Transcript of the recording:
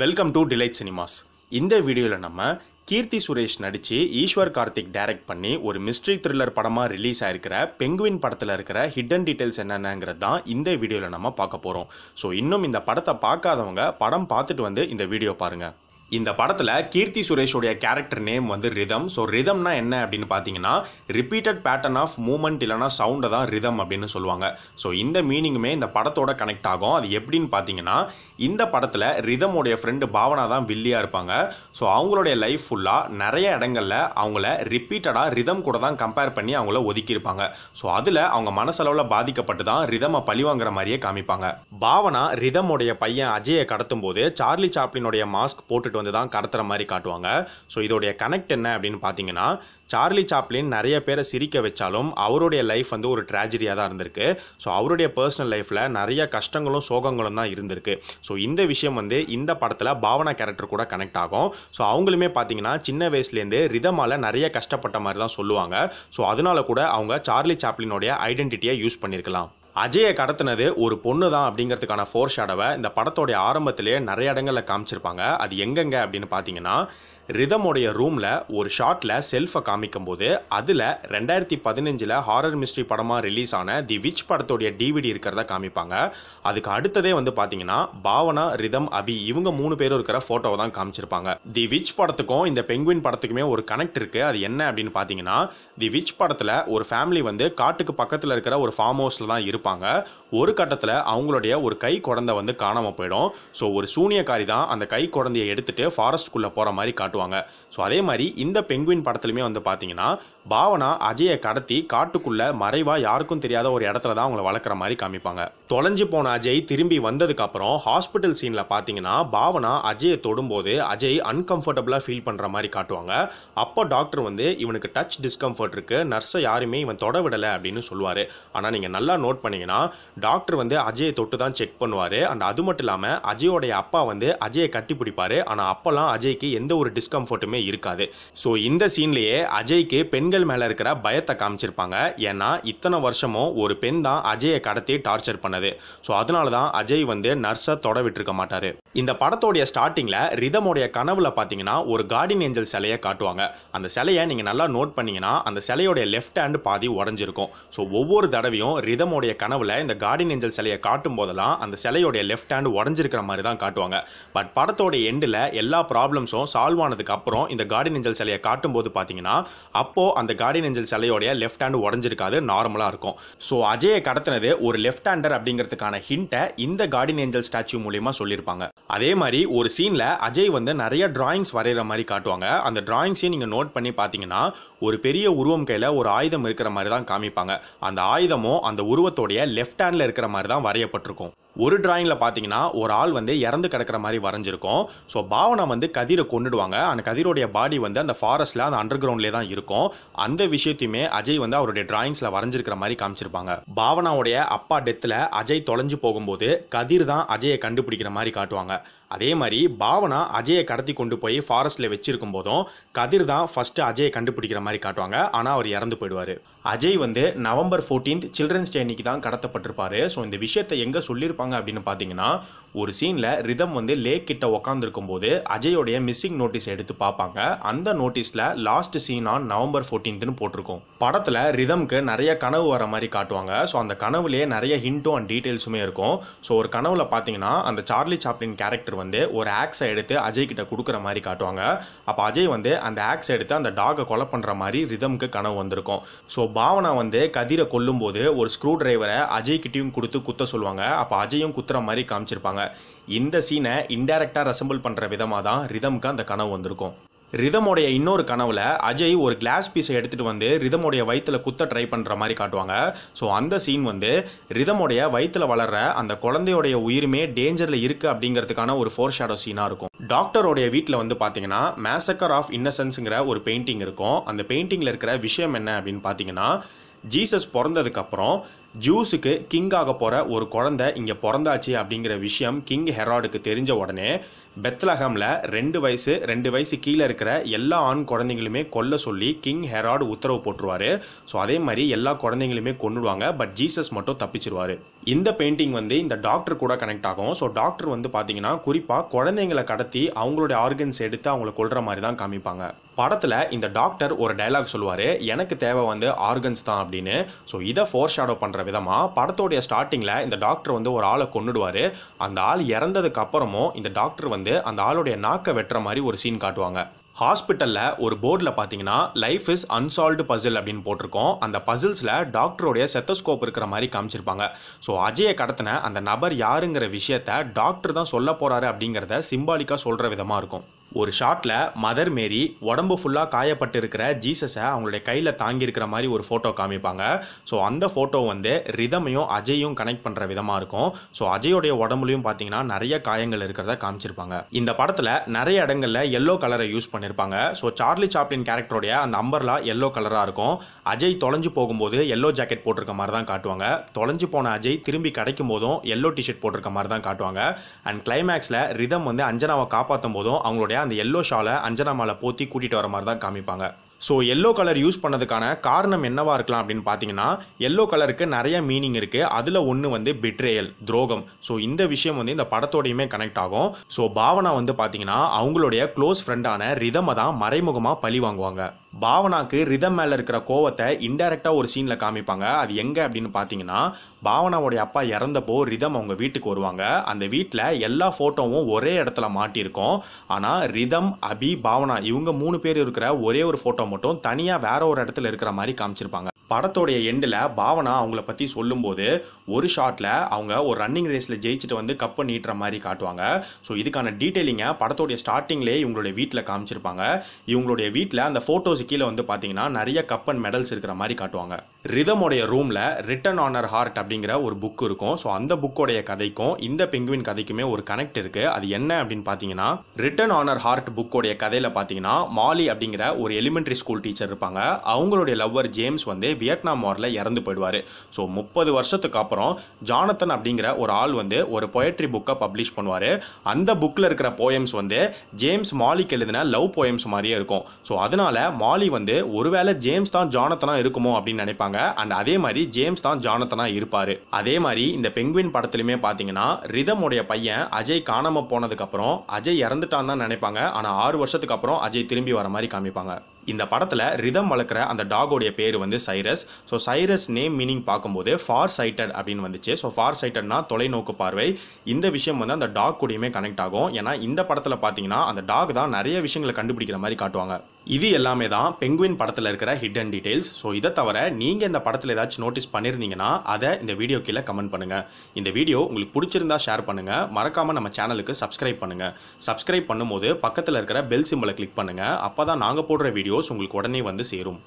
welcome to delight cinemas இந்த வீடியோவில் நம்ம கீர்த்தி சுரேஷ் நடித்து ஈஸ்வர் கார்த்திக் டைரக்ட் பண்ணி ஒரு மிஸ்ட்ரி த்ரில்லர் படமாக ரிலீஸ் ஆயிருக்கிற பெங்குவின் படத்தில் இருக்கிற ஹிட்டன் டீட்டெயில்ஸ் என்னென்னங்கிறது தான் இந்த வீடியோவில் நம்ம பார்க்க போகிறோம் ஸோ இன்னும் இந்த படத்தை பார்க்காதவங்க படம் பார்த்துட்டு வந்து இந்த வீடியோ பாருங்கள் இந்த படத்தில் கீர்த்தி சுரேஷோடைய கேரக்டர் நேம் வந்து ரிதம் ஸோ ரிதம்னா என்ன அப்படின்னு பார்த்தீங்கன்னா ரிப்பீட்டட் பேட்டர்ன் ஆஃப் மூமெண்ட் இல்லைனா சவுண்டை தான் ரிதம் அப்படின்னு சொல்லுவாங்க ஸோ இந்த மீனிங்குமே இந்த படத்தோட கனெக்ட் ஆகும் அது எப்படின்னு பார்த்தீங்கன்னா இந்த படத்தில் ரிதமோடைய ஃப்ரெண்டு பாவனா தான் வில்லியாக இருப்பாங்க ஸோ அவங்களுடைய லைஃப் ஃபுல்லாக நிறைய இடங்களில் அவங்கள ரிப்பீட்டடாக ரிதம் கூட தான் கம்பேர் பண்ணி அவங்கள ஒதுக்கியிருப்பாங்க ஸோ அதில் அவங்க மனசளவில் பாதிக்கப்பட்டு தான் ரிதமை பழிவாங்கிற மாதிரியே காமிப்பாங்க பாவனா ரிதமுடைய பையன் அஜயை கடத்தும் போது சார்லி சாப்ளினுடைய மாஸ்க் போட்டுட்டு வந்து தான் கடத்துற மாதிரி காட்டுவாங்க ஸோ இதோடைய கனெக்ட் என்ன அப்படின்னு பார்த்தீங்கன்னா சார்லி சாப்ளின் நிறைய பேரை சிரிக்க வச்சாலும் அவருடைய லைஃப் வந்து ஒரு ட்ராஜடியாக தான் இருந்திருக்கு ஸோ அவருடைய பர்சனல் லைஃப்பில் நிறைய கஷ்டங்களும் சோகங்களும் தான் இருந்திருக்கு ஸோ இந்த விஷயம் வந்து இந்த படத்தில் பாவனா கேரக்டர் கூட கனெக்ட் ஆகும் ஸோ அவங்களுமே பார்த்தீங்கன்னா சின்ன வயசுலேருந்து ரிதமால் நிறைய கஷ்டப்பட்ட மாதிரி தான் சொல்லுவாங்க ஸோ அதனால கூட அவங்க சார்லி சாப்ளினுடைய ஐடென்டிட்டியை யூஸ் பண்ணியிருக்கலாம் அஜயை கடத்தினது ஒரு பொண்ணு தான் அப்படிங்கிறதுக்கான ஃபோர் இந்த படத்தோடைய ஆரம்பத்திலே நிறைய இடங்களில் காமிச்சிருப்பாங்க அது எங்கெங்க அப்படின்னு பார்த்தீங்கன்னா உடைய ரூமில் ஒரு ஷார்ட்டில் செல்ஃபை காமிக்கும் போது அதில் ரெண்டாயிரத்தி பதினஞ்சில் ஹாரர் மிஸ்ட்ரி படமாக ரிலீஸ் ஆன தி விச் படத்துடைய டிவிடி இருக்கிறத காமிப்பாங்க அதுக்கு அடுத்ததே வந்து பார்த்தீங்கன்னா பாவனா ரிதம் அபி இவங்க மூணு பேரும் இருக்கிற ஃபோட்டோவை தான் காமிச்சிருப்பாங்க தி விச் படத்துக்கும் இந்த பெங்குவின் படத்துக்குமே ஒரு கனெக்ட் இருக்குது அது என்ன அப்படின்னு பார்த்தீங்கன்னா தி விச் படத்தில் ஒரு ஃபேமிலி வந்து காட்டுக்கு பக்கத்தில் இருக்கிற ஒரு ஃபார்ம் ஹவுஸில் தான் இருப்பாங்க ஒரு கட்டத்தில் அவங்களுடைய ஒரு கை குழந்தை வந்து காணாமல் போயிடும் ஸோ ஒரு சூனியக்காரி தான் அந்த கை குழந்தையை எடுத்துகிட்டு ஃபாரஸ்ட்குள்ளே போகிற மாதிரி காட்டுவாங்க காட்டுவாங்க ஸோ அதே மாதிரி இந்த பெங்குவின் படத்துலையுமே வந்து பார்த்தீங்கன்னா பாவனா அஜயை கடத்தி காட்டுக்குள்ளே மறைவாக யாருக்கும் தெரியாத ஒரு இடத்துல தான் அவங்கள வளர்க்குற மாதிரி காமிப்பாங்க தொலைஞ்சு போன அஜய் திரும்பி வந்ததுக்கப்புறம் ஹாஸ்பிட்டல் சீனில் பார்த்தீங்கன்னா பாவனா அஜயை தொடும்போது அஜய் அன்கம்ஃபர்டபுளாக ஃபீல் பண்ணுற மாதிரி காட்டுவாங்க அப்போ டாக்டர் வந்து இவனுக்கு டச் டிஸ்கம்ஃபர்ட் இருக்குது நர்ஸை யாருமே இவன் தொட விடலை அப்படின்னு சொல்லுவார் ஆனால் நீங்கள் நல்லா நோட் பண்ணிங்கன்னா டாக்டர் வந்து அஜயை தொட்டு தான் செக் பண்ணுவார் அண்ட் அது மட்டும் இல்லாமல் அஜயோடைய அப்பா வந்து அஜயை கட்டி பிடிப்பார் ஆனால் அப்போல்லாம் அஜய்க்கு எந்த ஒரு டிஸ்கம்ஃபர்ட்டுமே இருக்காது ஸோ இந்த சீன்லேயே அஜய்க்கு பெண்கள் மேலே இருக்கிற பயத்தை காமிச்சிருப்பாங்க ஏன்னா இத்தனை வருஷமும் ஒரு பெண் தான் அஜயை கடத்தி டார்ச்சர் பண்ணது ஸோ அதனால தான் அஜய் வந்து நர்ஸை தொட விட்டுருக்க மாட்டார் இந்த படத்தோடைய ஸ்டார்டிங்கில் ரிதமுடைய கனவுல பார்த்தீங்கன்னா ஒரு கார்டின் ஏஞ்சல் சிலையை காட்டுவாங்க அந்த சிலையை நீங்கள் நல்லா நோட் பண்ணீங்கன்னா அந்த சிலையோடைய லெஃப்ட் ஹேண்ட் பாதி உடஞ்சிருக்கும் ஸோ ஒவ்வொரு தடவையும் ரிதமுடைய கனவுல இந்த கார்டின் ஏஞ்சல் சிலையை காட்டும் போதெல்லாம் அந்த சிலையோடைய லெஃப்ட் ஹேண்ட் உடஞ்சிருக்கிற மாதிரி தான் காட்டுவாங்க பட் படத்தோடைய எண்டில் எல்லா ப்ராப்ளம்ஸும் சால்வ் ஆனதுக்கு அப்புறம் இந்த கார்டியன் ஏஞ்சல் சிலையை காட்டும் போது பார்த்தீங்கன்னா அப்போது அந்த கார்டியன் ஏஞ்சல் சிலையோடைய லெஃப்ட் ஹேண்டு உடஞ்சிருக்காது நார்மலாக இருக்கும் ஸோ அஜயை கடத்தினது ஒரு லெஃப்ட் ஹேண்டர் அப்படிங்கிறதுக்கான ஹிண்ட்டை இந்த கார்டியன் ஏஞ்சல் ஸ்டாச்சு மூலியமாக சொல்லியிருப்பாங்க அதே மாதிரி ஒரு சீனில் அஜய் வந்து நிறைய டிராயிங்ஸ் வரைகிற மாதிரி காட்டுவாங்க அந்த டிராயிங்ஸையும் நீங்கள் நோட் பண்ணி பார்த்தீங்கன்னா ஒரு பெரிய உருவம் கையில் ஒரு ஆயுதம் இருக்கிற மாதிரி தான் காமிப்பாங்க அந்த ஆயுதமும் அந்த உருவத்தோடைய லெஃப்ட் ஹேண்டில் இருக்கிற மாதிரி தான் வரையப்பட்டிருக்கும் ஒரு டிராயிங்கில் பார்த்தீங்கன்னா ஒரு ஆள் வந்து இறந்து கிடக்கிற மாதிரி வரைஞ்சிருக்கும் ஸோ பாவனா வந்து கதிரை கொண்டுடுவாங்க அந்த கதிரோடைய பாடி வந்து அந்த ஃபாரஸ்ட்டில் அந்த அண்டர் கிரவுண்ட்லேயே தான் இருக்கும் அந்த விஷயத்தையுமே அஜய் வந்து அவருடைய டிராயிங்ஸில் வரைஞ்சிருக்கிற மாதிரி காமிச்சிருப்பாங்க பாவனாவுடைய அப்பா டெத்தில் அஜய் தொலைஞ்சு போகும்போது கதிர் தான் அஜயை கண்டுபிடிக்கிற மாதிரி காட்டுவாங்க அதே மாதிரி பாவனா அஜயை கடத்தி கொண்டு போய் ஃபாரஸ்ட்டில் வச்சிருக்கும் போதும் கதிர் தான் ஃபஸ்ட்டு அஜயை கண்டுபிடிக்கிற மாதிரி காட்டுவாங்க ஆனால் அவர் இறந்து போயிடுவார் அஜய் வந்து நவம்பர் ஃபோர்டீன்த் சில்ட்ரன்ஸ் டே அன்னைக்கு தான் கடத்தப்பட்டிருப்பாரு ஸோ இந்த விஷயத்தை எங்கே சொல்லியிருப்பாங்க அப்படின்னு பார்த்தீங்கன்னா ஒரு சீனில் ரிதம் வந்து லேக் கிட்ட உக்காந்துருக்கும் போது அஜயோடைய மிஸ்ஸிங் நோட்டீஸ் எடுத்து பார்ப்பாங்க அந்த நோட்டீஸில் லாஸ்ட் சீன் ஆன் நவம்பர் ஃபோர்டீன்த்துன்னு போட்டிருக்கோம் படத்தில் ரிதம்க்கு நிறைய கனவு வர மாதிரி காட்டுவாங்க ஸோ அந்த கனவுலேயே நிறைய ஹிண்ட்டும் அண்ட் டீட்டெயில்ஸுமே இருக்கும் ஸோ ஒரு கனவுல பார்த்தீங்கன்னா அந்த சார்லி சாப்ளின் கேரக்டர் வந்து ஒரு ஆக்ஸை எடுத்து அஜய் கிட்ட கொடுக்குற மாதிரி காட்டுவாங்க அப்போ அஜய் வந்து அந்த ஆக்ஸ் எடுத்து அந்த டாகை கொலை பண்ணுற மாதிரி ரிதம்க்கு கனவு வந்திருக்கும் ஸோ பாவனா வந்து கதிரை கொல்லும் போது ஒரு ஸ்க்ரூ டிரைவரை அஜய் கிட்டையும் கொடுத்து குத்த சொல்லுவாங்க அப்போ அஜயும் குத்துற மாதிரி காமிச்சிருப்பாங்க இந்த சீனை இன்டைரக்டாக ரெசம்பிள் பண்ணுற விதமாக தான் ரிதம்க்கு அந்த கனவு வந்திருக்கும் ரிதமோடைய இன்னொரு கனவில் அஜய் ஒரு கிளாஸ் பீஸை எடுத்துகிட்டு வந்து ரிதமோடைய வயிற்றில் குத்த ட்ரை பண்ணுற மாதிரி காட்டுவாங்க ஸோ அந்த சீன் வந்து ரிதமோடைய வயிற்றில் வளர்ற அந்த குழந்தையோடைய உயிருமே டேஞ்சரில் இருக்குது அப்படிங்கிறதுக்கான ஒரு ஃபோர் ஷேடோ சீனாக இருக்கும் டாக்டரோடைய வீட்டில் வந்து பார்த்தீங்கன்னா மேசக்கர் ஆஃப் இன்னசென்ஸுங்கிற ஒரு பெயிண்டிங் இருக்கும் அந்த பெயிண்டிங்கில் இருக்கிற விஷயம் என்ன அப்படின்னு பார்த்தீங்கன்னா ஜீசஸ் பிறந்ததுக்கப்புறம் ஜூஸுக்கு கிங் ஆக போகிற ஒரு குழந்தை இங்கே பிறந்தாச்சு அப்படிங்கிற விஷயம் கிங் ஹெராடுக்கு தெரிஞ்ச உடனே பெத்லஹமில் ரெண்டு வயசு ரெண்டு வயசு கீழே இருக்கிற எல்லா ஆண் குழந்தைங்களுமே கொல்ல சொல்லி கிங் ஹெராடு உத்தரவு போட்டுருவார் ஸோ அதே மாதிரி எல்லா குழந்தைங்களுமே கொண்டுடுவாங்க பட் ஜீசஸ் மட்டும் தப்பிச்சிருவார் இந்த பெயிண்டிங் வந்து இந்த டாக்டர் கூட கனெக்ட் ஆகும் ஸோ டாக்டர் வந்து பார்த்தீங்கன்னா குறிப்பாக குழந்தைங்களை கடத்தி அவங்களுடைய ஆர்கன்ஸ் எடுத்து அவங்கள கொள்கிற மாதிரி தான் காமிப்பாங்க படத்தில் இந்த டாக்டர் ஒரு டைலாக் சொல்லுவார் எனக்கு தேவை வந்து ஆர்கன்ஸ் தான் அப்படின்னு ஸோ இதை ஃபோர் ஷேடோ பண்ணுற விதமாக படத்தோடைய ஸ்டார்டிங்கில் இந்த டாக்டர் வந்து ஒரு ஆளை கொண்டுடுவார் அந்த ஆள் இறந்ததுக்கு அப்புறமும் இந்த டாக்டர் வந்து அந்த ஆளுடைய நாக்கை வெட்டுற மாதிரி ஒரு சீன் காட்டுவாங்க ஹாஸ்பிட்டலில் ஒரு போர்டில் பார்த்தீங்கன்னா லைஃப் இஸ் அன்சால்வ்டு பசில் அப்படின்னு போட்டிருக்கோம் அந்த பசில்ஸில் டாக்டருடைய செத்தஸ்கோப் இருக்கிற மாதிரி காமிச்சிருப்பாங்க ஸோ அஜயை கடத்தின அந்த நபர் யாருங்கிற விஷயத்த டாக்டர் தான் சொல்ல போகிறாரு அப்படிங்கிறத சிம்பாலிக்காக சொல்கிற விதமாக இருக்கும் ஒரு ஷாட்டில் மதர் மேரி உடம்பு ஃபுல்லாக காயப்பட்டிருக்கிற ஜீசஸை அவங்களுடைய கையில் தாங்கியிருக்கிற மாதிரி ஒரு ஃபோட்டோ காமிப்பாங்க ஸோ அந்த ஃபோட்டோ வந்து ரிதமையும் அஜயும் கனெக்ட் பண்ணுற விதமாக இருக்கும் ஸோ அஜயோடைய உடம்புலையும் பார்த்தீங்கன்னா நிறைய காயங்கள் இருக்கிறத காமிச்சிருப்பாங்க இந்த படத்தில் நிறைய இடங்களில் எல்லோ கலரை யூஸ் பண்ணியிருப்பாங்க ஸோ சார்லி சாப்ளின் கேரக்டருடைய அந்த அம்பர்லா எல்லோ கலராக இருக்கும் அஜய் தொலைஞ்சு போகும்போது எல்லோ ஜாக்கெட் போட்டிருக்க மாதிரி தான் காட்டுவாங்க தொலைஞ்சு போன அஜய் திரும்பி கிடைக்கும் போதும் எல்லோ டிஷர்ட் போட்டிருக்க மாதிரி தான் காட்டுவாங்க அண்ட் கிளைமேக்ஸில் ரிதம் வந்து அஞ்சனாவை காப்பாற்றும் போதும் அவங்களுடைய அந்த எல்லோ ஷாலை அஞ்சனா மாலை போத்தி கூட்டிகிட்டு வர மாதிரி தான் காமிப்பாங்க ஸோ எல்லோ கலர் யூஸ் பண்ணதுக்கான காரணம் என்னவாக இருக்கலாம் அப்படின்னு பார்த்தீங்கன்னா எல்லோ கலருக்கு நிறைய மீனிங் இருக்குது அதில் ஒன்று வந்து பிட்ரேயல் துரோகம் ஸோ இந்த விஷயம் வந்து இந்த படத்தோடையுமே கனெக்ட் ஆகும் ஸோ பாவனா வந்து பார்த்தீங்கன்னா அவங்களுடைய க்ளோஸ் ஃப்ரெண்டான ரிதமை தான் மறைமுகமாக பழி வாங்குவாங்க பாவனாக்கு ரிதம் மேலே இருக்கிற கோவத்தை இன்டெரக்டாக ஒரு சீனில் காமிப்பாங்க அது எங்கே அப்படின்னு பார்த்தீங்கன்னா பாவனாவுடைய அப்பா இறந்தப்போ ரிதம் அவங்க வீட்டுக்கு வருவாங்க அந்த வீட்டில் எல்லா ஃபோட்டோவும் ஒரே இடத்துல மாட்டியிருக்கோம் ஆனால் ரிதம் அபி பாவனா இவங்க மூணு பேர் இருக்கிற ஒரே ஒரு ஃபோட்டோ மட்டும் தனியாக வேற ஒரு இடத்துல இருக்கிற மாதிரி காமிச்சிருப்பாங்க படத்தோடைய எண்டில் பாவனா அவங்கள பற்றி சொல்லும்போது ஒரு ஷாட்டில் அவங்க ஒரு ரன்னிங் ரேஸில் ஜெயிச்சுட்டு வந்து கப்பை நீட்டுற மாதிரி காட்டுவாங்க ஸோ இதுக்கான டீட்டெயிலிங்கை படத்தோடைய ஸ்டார்டிங்லேயே இவங்களுடைய வீட்டில் காமிச்சிருப்பாங்க இவங்களுடைய வீட்டில் அந்த ஃபோட்டோஸ் கீழே வந்து பார்த்தீங்கன்னா நிறைய கப் அண்ட் மெடல்ஸ் இருக்கிற மாதிரி காட்டுவாங்க ரிதமோடைய ரூமில் ரிட்டன் ஆனர் ஹார்ட் அப்படிங்கிற ஒரு புக் இருக்கும் ஸோ அந்த புக்கோடைய கதைக்கும் இந்த பெங்குவின் கதைக்குமே ஒரு கனெக்ட் இருக்குது அது என்ன அப்படின்னு பார்த்தீங்கன்னா ரிட்டன் ஆனர் ஹார்ட் புக்கோடைய கதையில் பார்த்தீங்கன்னா மாலி அப்படிங்கிற ஒரு எலிமெண்ட்ரி ஸ்கூல் டீச்சர் இருப்பாங்க அவங்களுடைய லவ்வர் ஜேம்ஸ் வந்து வியட்நாம் வாரில் இறந்து போயிடுவார் ஸோ முப்பது வருஷத்துக்கு அப்புறம் ஜானத்தன் அப்படிங்கிற ஒரு ஆள் வந்து ஒரு பொயட்ரி புக்கை பப்ளிஷ் பண்ணுவார் அந்த புக்கில் இருக்கிற போயம்ஸ் வந்து ஜேம்ஸ் மாலிக்கு எழுதின லவ் போயம்ஸ் மாதிரியே இருக்கும் ஸோ அதனால் மாலி வந்து ஒருவேளை ஜேம்ஸ் தான் ஜானத்தனாக இருக்குமோ அப்படின்னு நினைப்பாங்க அண்ட் அதே மாதிரி ஜேம்ஸ் தான் ஜானத்தனாக இருப்பார் அதே மாதிரி இந்த பெங்குவின் படத்துலையுமே பார்த்தீங்கன்னா ரிதமுடைய பையன் அஜய் காணாமல் போனதுக்கப்புறம் அஜய் இறந்துட்டான் தான் நினைப்பாங்க ஆனால் ஆறு வருஷத்துக்கு அப்புறம் அஜய் திரும்பி வர மாதிரி காமிப்பாங்க இந்த படத்தில் ரிதம் வளர்க்குற அந்த டாகோடைய பேர் வந்து Cyrus so Cyrus name meaning பார்க்கும்போது ஃபார் சைட்டட் அப்படின்னு வந்துச்சு ஸோ ஃபார் சைட்டட்னா தொலைநோக்கு பார்வை இந்த விஷயம் வந்து அந்த டாக் கூடயுமே கனெக்ட் ஆகும் ஏன்னா இந்த படத்தில் பார்த்தீங்கன்னா அந்த டாக் தான் நிறைய விஷயங்களை கண்டுபிடிக்கிற மாதிரி காட்டுவாங்க இது எல்லாமே தான் பெங்குவின் படத்தில் இருக்கிற அண்ட் டீடைல்ஸ் ஸோ இதை தவிர நீங்கள் இந்த படத்தில் ஏதாச்சும் நோட்டீஸ் பண்ணியிருந்தீங்கன்னா அதை இந்த வீடியோ கீழே கமெண்ட் பண்ணுங்கள் இந்த வீடியோ உங்களுக்கு பிடிச்சிருந்தா ஷேர் பண்ணுங்கள் மறக்காமல் நம்ம சேனலுக்கு சப்ஸ்கிரைப் பண்ணுங்கள் சப்ஸ்கிரைப் பண்ணும்போது பக்கத்தில் இருக்கிற பெல் சிம்பிளை கிளிக் பண்ணுங்கள் அப்போ தான் நாங்கள் போடுற வீடியோஸ் உங்களுக்கு உடனே வந்து சேரும்